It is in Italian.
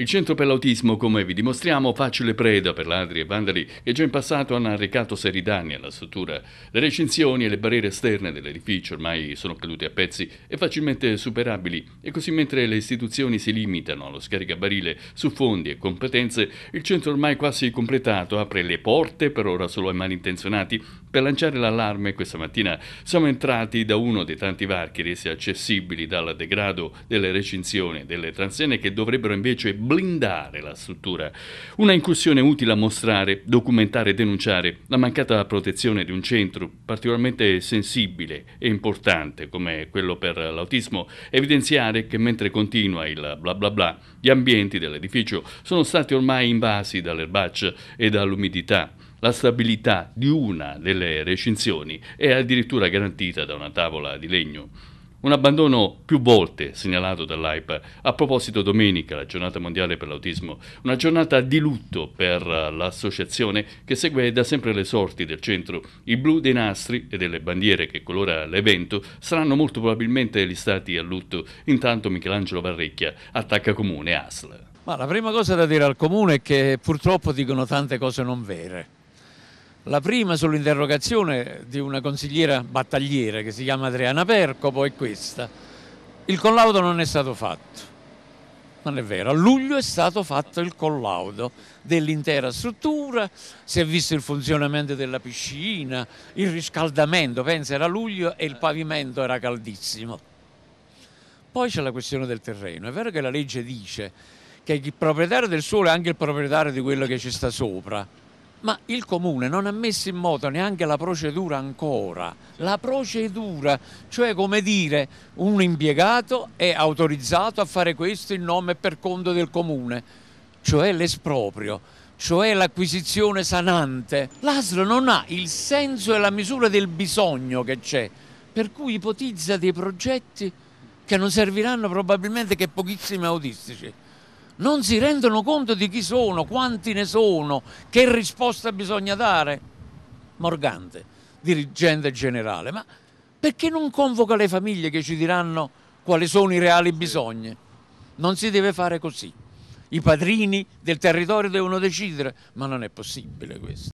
Il Centro per l'Autismo, come vi dimostriamo, facile preda per ladri e vandali che già in passato hanno arrecato seri danni alla struttura. Le recinzioni e le barriere esterne dell'edificio ormai sono cadute a pezzi e facilmente superabili e così mentre le istituzioni si limitano allo scaricabarile su fondi e competenze, il centro ormai quasi completato apre le porte per ora solo ai malintenzionati per lanciare l'allarme questa mattina siamo entrati da uno dei tanti varchi resi accessibili dal degrado delle recinzioni delle transene che dovrebbero invece blindare la struttura. Una incursione utile a mostrare, documentare e denunciare la mancata protezione di un centro particolarmente sensibile e importante come quello per l'autismo, evidenziare che mentre continua il bla bla bla, gli ambienti dell'edificio sono stati ormai invasi dall'erbaccia e dall'umidità la stabilità di una delle recinzioni è addirittura garantita da una tavola di legno. Un abbandono più volte segnalato dall'AIPA. A proposito, domenica, la giornata mondiale per l'autismo, una giornata di lutto per l'associazione che segue da sempre le sorti del centro. I blu dei nastri e delle bandiere che colora l'evento saranno molto probabilmente listati a lutto. Intanto Michelangelo Barrecchia attacca comune ASL. Ma la prima cosa da dire al comune è che purtroppo dicono tante cose non vere la prima sull'interrogazione di una consigliera battagliera che si chiama Adriana Percopo è questa. Il collaudo non è stato fatto. Non è vero, a luglio è stato fatto il collaudo dell'intera struttura, si è visto il funzionamento della piscina, il riscaldamento, pensa era luglio e il pavimento era caldissimo. Poi c'è la questione del terreno, è vero che la legge dice che il proprietario del suolo è anche il proprietario di quello che ci sta sopra, ma il comune non ha messo in moto neanche la procedura ancora, la procedura, cioè come dire un impiegato è autorizzato a fare questo in nome e per conto del comune, cioè l'esproprio, cioè l'acquisizione sanante. L'ASL non ha il senso e la misura del bisogno che c'è, per cui ipotizza dei progetti che non serviranno probabilmente che pochissimi autistici non si rendono conto di chi sono, quanti ne sono, che risposta bisogna dare. Morgante, dirigente generale, ma perché non convoca le famiglie che ci diranno quali sono i reali bisogni? Non si deve fare così. I padrini del territorio devono decidere, ma non è possibile questo.